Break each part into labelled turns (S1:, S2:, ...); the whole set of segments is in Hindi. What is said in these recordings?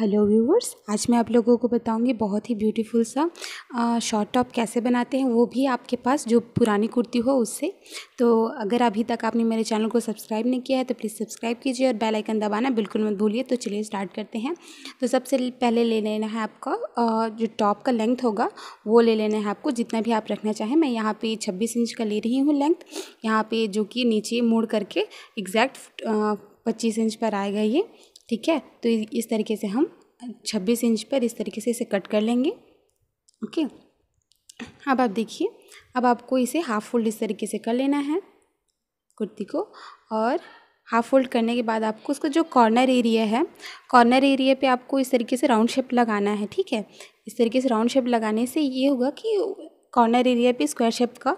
S1: हेलो व्यूवर्स आज मैं आप लोगों को बताऊंगी बहुत ही ब्यूटीफुल सा शॉर्ट टॉप कैसे बनाते हैं वो भी आपके पास जो पुरानी कुर्ती हो उससे तो अगर अभी तक आपने मेरे चैनल को सब्सक्राइब नहीं किया है तो प्लीज़ सब्सक्राइब कीजिए और बेल आइकन दबाना बिल्कुल मत भूलिए तो चलिए स्टार्ट करते हैं तो सबसे पहले ले लेना है आपका जो टॉप का लेंथ होगा वो ले लेना है आपको जितना भी आप रखना चाहें मैं यहाँ पर छब्बीस इंच का ले रही हूँ लेंथ यहाँ पर जो कि नीचे मुड़ करके एग्जैक्ट पच्चीस इंच पर आएगा ये ठीक है तो इस तरीके से हम छब्बीस इंच पर इस तरीके से इसे कट कर लेंगे ओके अब आप देखिए अब आपको इसे हाफ फोल्ड इस तरीके से कर लेना है कुर्ती को और हाफ फोल्ड करने के बाद आपको उसका जो कॉर्नर एरिया है कॉर्नर एरिया पे आपको इस तरीके से राउंड शेप लगाना है ठीक है इस तरीके से राउंड शेप लगाने से ये होगा कि कॉर्नर एरिया पे स्क्वायर शेप का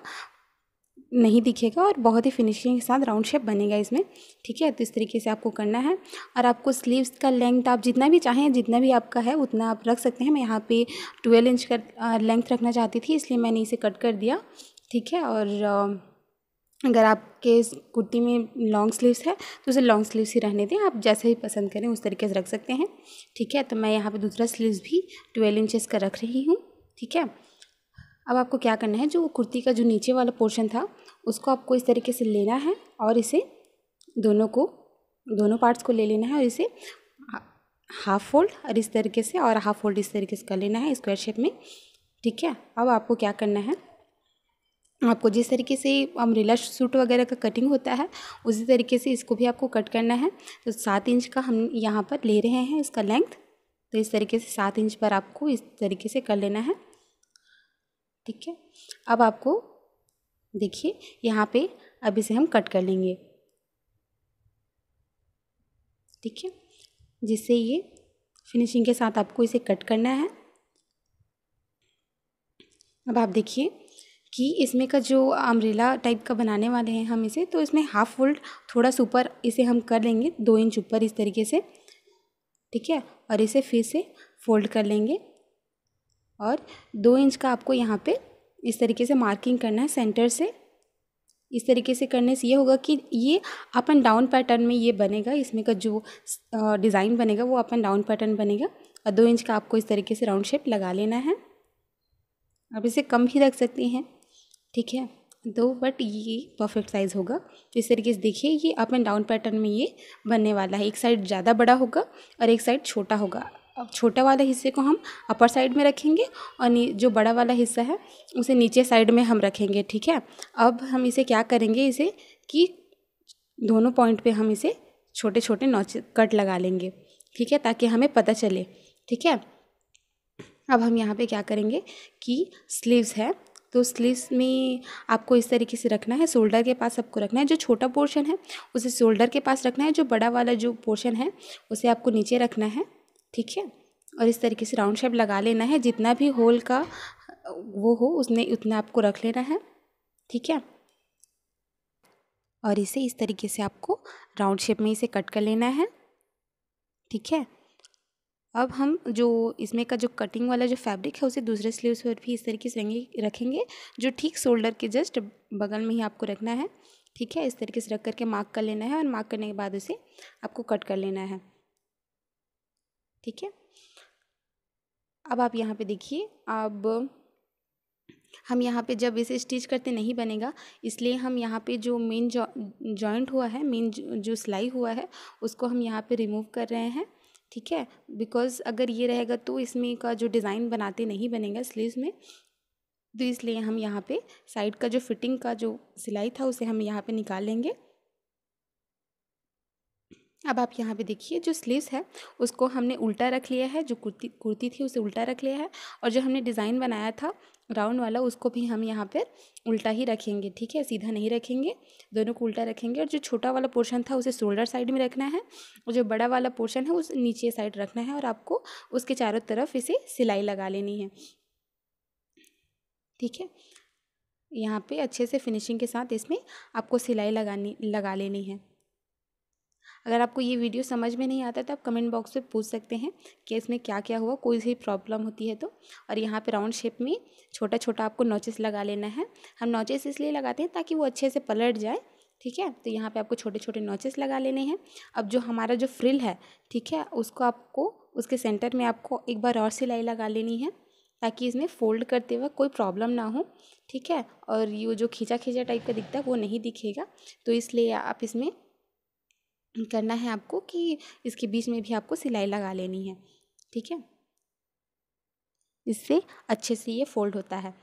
S1: नहीं दिखेगा और बहुत ही फिनिशिंग के साथ राउंड शेप बनेगा इसमें ठीक है तो इस तरीके से आपको करना है और आपको स्लीव्स का लेंथ आप जितना भी चाहें जितना भी आपका है उतना आप रख सकते हैं मैं यहाँ पे ट्वेल्व इंच का लेंथ रखना चाहती थी इसलिए मैंने इसे कट कर दिया ठीक है और अगर आपके कुर्ती में लॉन्ग स्लीव्स है तो उसे लॉन्ग स्लीव्स ही रहने दें आप जैसे ही पसंद करें उस तरीके से रख सकते हैं ठीक है तो मैं यहाँ पर दूसरा स्लीव्स भी ट्वेल्व इंचज़ का रख रही हूँ ठीक है अब आपको क्या करना है जो कुर्ती का जो नीचे वाला पोर्शन था उसको आपको इस तरीके से लेना है और इसे दोनों को दोनों पार्ट्स को ले लेना है और इसे हाफ फोल्ड और इस तरीके से और हाफ फोल्ड इस तरीके से कर लेना है स्क्वायर शेप में ठीक है अब आपको क्या करना है आपको जिस तरीके से अमरेला सूट वगैरह का कटिंग होता है उसी तरीके से इसको भी आपको कट करना है तो सात इंच का हम यहाँ पर ले रहे हैं इसका लेंथ तो इस तरीके से सात इंच पर आपको इस तरीके से कर लेना है ठीक है अब आपको देखिए यहाँ पे अब इसे हम कट कर लेंगे ठीक है जिससे ये फिनिशिंग के साथ आपको इसे कट करना है अब आप देखिए कि इसमें का जो अम्ब्रेला टाइप का बनाने वाले हैं हम इसे तो इसमें हाफ फोल्ड थोड़ा सा ऊपर इसे हम कर लेंगे दो इंच ऊपर इस तरीके से ठीक है और इसे फिर से फोल्ड कर लेंगे और दो इंच का आपको यहाँ पे इस तरीके से मार्किंग करना है सेंटर से इस तरीके से करने से ये होगा कि ये अप एंड डाउन पैटर्न में ये बनेगा इसमें का जो डिज़ाइन बनेगा वो अप एंड डाउन पैटर्न बनेगा और दो इंच का आपको इस तरीके से राउंड शेप लगा लेना है आप इसे कम भी रख सकते हैं ठीक है दो बट ये परफेक्ट साइज़ होगा तो इस तरीके से देखिए ये अप एंड डाउन पैटर्न में ये बनने वाला है एक साइड ज़्यादा बड़ा होगा और एक साइड छोटा होगा अब छोटा वाला हिस्से को हम अपर साइड में रखेंगे और जो बड़ा वाला हिस्सा है उसे नीचे साइड में हम रखेंगे ठीक है अब हम इसे क्या करेंगे इसे कि दोनों पॉइंट पे हम इसे छोटे छोटे नोच कट लगा लेंगे ठीक है ताकि हमें पता चले ठीक है अब हम यहाँ पे क्या करेंगे कि स्लीव्स है तो स्लीव्स में आपको इस तरीके से रखना है शोल्डर के पास आपको रखना है जो छोटा पोर्शन है उसे शोल्डर के पास रखना है जो बड़ा वाला जो पोर्शन है उसे आपको नीचे रखना है ठीक है और इस तरीके से राउंड शेप लगा लेना है जितना भी होल का वो हो उसने उतना आपको रख लेना है ठीक है और इसे इस तरीके से आपको राउंड शेप में इसे कट कर लेना है ठीक है अब हम जो इसमें का जो कटिंग वाला जो फैब्रिक है उसे दूसरे स्लीव्स पर भी इस तरीके से रखेंगे जो ठीक शोल्डर के जस्ट बगल में ही आपको रखना है ठीक है इस तरीके से रख करके मार्क कर लेना है और मार्क करने के बाद उसे आपको कट कर लेना है ठीक है अब आप यहाँ पे देखिए अब हम यहाँ पे जब इसे स्टिच करते नहीं बनेगा इसलिए हम यहाँ पे जो मेन जॉइंट हुआ है मेन जो सिलाई हुआ है उसको हम यहाँ पे रिमूव कर रहे हैं ठीक है बिकॉज़ अगर ये रहेगा तो इसमें का जो डिज़ाइन बनाते नहीं बनेगा स्लीव में तो इसलिए हम यहाँ पे साइड का जो फिटिंग का जो सिलाई था उसे हम यहाँ पे निकाल लेंगे अब आप यहाँ पे देखिए जो स्लीव्स है उसको हमने उल्टा रख लिया है जो कुर्ती कुर्ती थी उसे उल्टा रख लिया है और जो हमने डिज़ाइन बनाया था राउंड वाला उसको भी हम यहाँ पे उल्टा ही रखेंगे ठीक है सीधा नहीं रखेंगे दोनों को उल्टा रखेंगे और जो छोटा वाला पोर्शन था उसे शोल्डर साइड में रखना है और जो बड़ा वाला पोर्शन है उस नीचे साइड रखना है और आपको उसके चारों तरफ इसे सिलाई लगा लेनी है ठीक है यहाँ पे अच्छे से फिनिशिंग के साथ इसमें आपको सिलाई लगानी लगा लेनी है अगर आपको ये वीडियो समझ में नहीं आता तो आप कमेंट बॉक्स में पूछ सकते हैं कि इसमें क्या क्या हुआ कोई सी प्रॉब्लम होती है तो और यहाँ पर राउंड शेप में छोटा छोटा आपको नोचेस लगा लेना है हम नोचेस इसलिए लगाते हैं ताकि वो अच्छे से पलट जाए ठीक है तो यहाँ पे आपको छोटे छोटे नोचेस लगा लेने हैं अब जो हमारा जो फ्रिल है ठीक है उसको आपको उसके सेंटर में आपको एक बार और सिलाई लगा लेनी है ताकि इसमें फोल्ड करते हुए कोई प्रॉब्लम ना हो ठीक है और ये जो खींचा खींचा टाइप का दिखता है वो नहीं दिखेगा तो इसलिए आप इसमें करना है आपको कि इसके बीच में भी आपको सिलाई लगा लेनी है ठीक है इससे अच्छे से ये फोल्ड होता है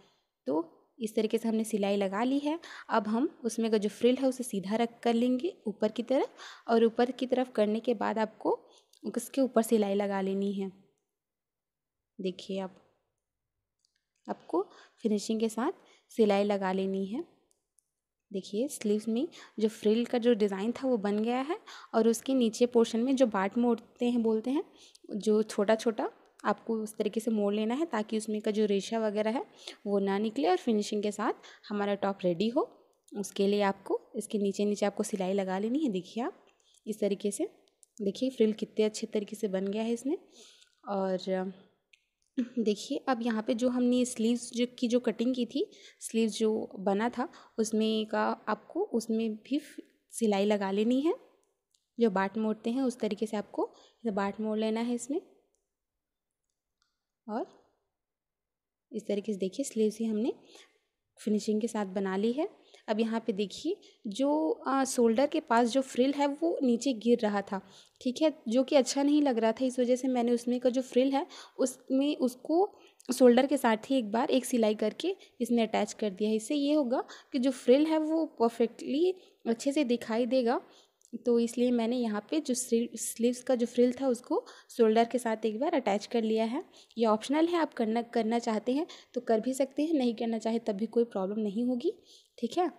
S1: तो इस तरीके से हमने सिलाई लगा ली है अब हम उसमें का जो फ्रिल है उसे सीधा रख कर लेंगे ऊपर की तरफ और ऊपर की तरफ करने के बाद आपको उसके ऊपर सिलाई लगा लेनी है देखिए आप आपको फिनिशिंग के साथ सिलाई लगा लेनी है देखिए स्लीव्स में जो फ्रिल का जो डिज़ाइन था वो बन गया है और उसके नीचे पोर्शन में जो बाट मोड़ते हैं बोलते हैं जो छोटा छोटा आपको उस तरीके से मोड़ लेना है ताकि उसमें का जो रेशा वगैरह है वो ना निकले और फिनिशिंग के साथ हमारा टॉप रेडी हो उसके लिए आपको इसके नीचे नीचे आपको सिलाई लगा लेनी है देखिए आप इस तरीके से देखिए फ्रिल कितने अच्छे तरीके से बन गया है इसमें और देखिए अब यहाँ पे जो हमने स्लीव्स जो की जो कटिंग की थी स्लीव्स जो बना था उसमें का आपको उसमें भी सिलाई लगा लेनी है जो बाट मोड़ते हैं उस तरीके से आपको बाट मोड़ लेना है इसमें और इस तरीके से देखिए स्लीव्स ही हमने फिनिशिंग के साथ बना ली है अब यहाँ पे देखिए जो शोल्डर के पास जो फ्रिल है वो नीचे गिर रहा था ठीक है जो कि अच्छा नहीं लग रहा था इस वजह से मैंने उसमें का जो फ्रिल है उसमें उसको शोल्डर के साथ ही एक बार एक सिलाई करके इसने अटैच कर दिया है इससे ये होगा कि जो फ्रिल है वो परफेक्टली अच्छे से दिखाई देगा तो इसलिए मैंने यहाँ पे जो स्लीव्स का जो फ्रिल था उसको शोल्डर के साथ एक बार अटैच कर लिया है ये ऑप्शनल है आप करना करना चाहते हैं तो कर भी सकते हैं नहीं करना चाहे तब भी कोई प्रॉब्लम नहीं होगी ठीक है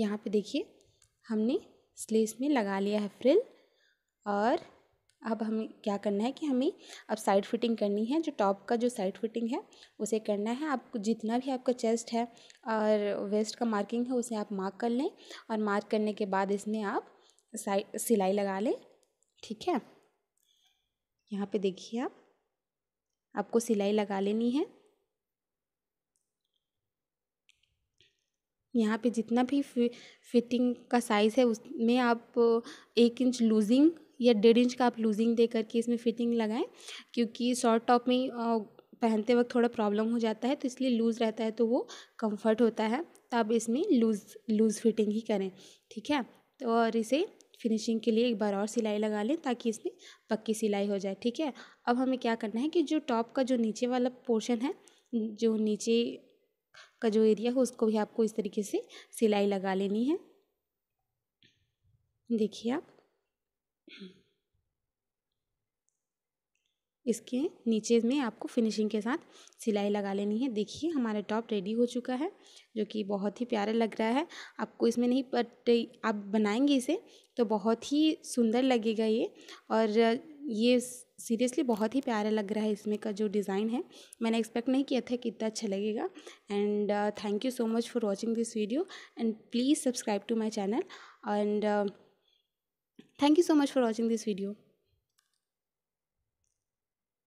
S1: यहाँ पे देखिए हमने स्लीव्स में लगा लिया है फ्रिल और अब हमें क्या करना है कि हमें अब साइड फिटिंग करनी है जो टॉप का जो साइड फिटिंग है उसे करना है आपको जितना भी आपका चेस्ट है और वेस्ट का मार्किंग है उसे आप मार्क कर लें और मार्क करने के बाद इसमें आप साइड सिलाई लगा लें ठीक है यहाँ पे देखिए आप आपको सिलाई लगा लेनी है यहाँ पे जितना भी फिटिंग का साइज़ है उसमें आप एक इंच लूजिंग या डेढ़ इंच का आप लूजिंग दे करके इसमें फिटिंग लगाएं क्योंकि शॉर्ट टॉप में पहनते वक्त थोड़ा प्रॉब्लम हो जाता है तो इसलिए लूज़ रहता है तो वो कंफर्ट होता है तो आप इसमें लूज़ लूज़ फिटिंग ही करें ठीक है तो और इसे फिनिशिंग के लिए एक बार और सिलाई लगा लें ताकि इसमें पक्की सिलाई हो जाए ठीक है अब हमें क्या करना है कि जो टॉप का जो नीचे वाला पोर्शन है जो नीचे का जो एरिया हो उसको भी आपको इस तरीके से सिलाई लगा लेनी है देखिए आप इसके नीचे में आपको फिनिशिंग के साथ सिलाई लगा लेनी है देखिए हमारा टॉप रेडी हो चुका है जो कि बहुत ही प्यारा लग रहा है आपको इसमें नहीं बट आप बनाएंगे इसे तो बहुत ही सुंदर लगेगा ये और ये सीरियसली बहुत ही प्यारा लग रहा है इसमें का जो डिज़ाइन है मैंने एक्सपेक्ट नहीं किया था कि इतना अच्छा लगेगा and thank you so much for watching this video and please subscribe to my channel and thank you so much for watching this video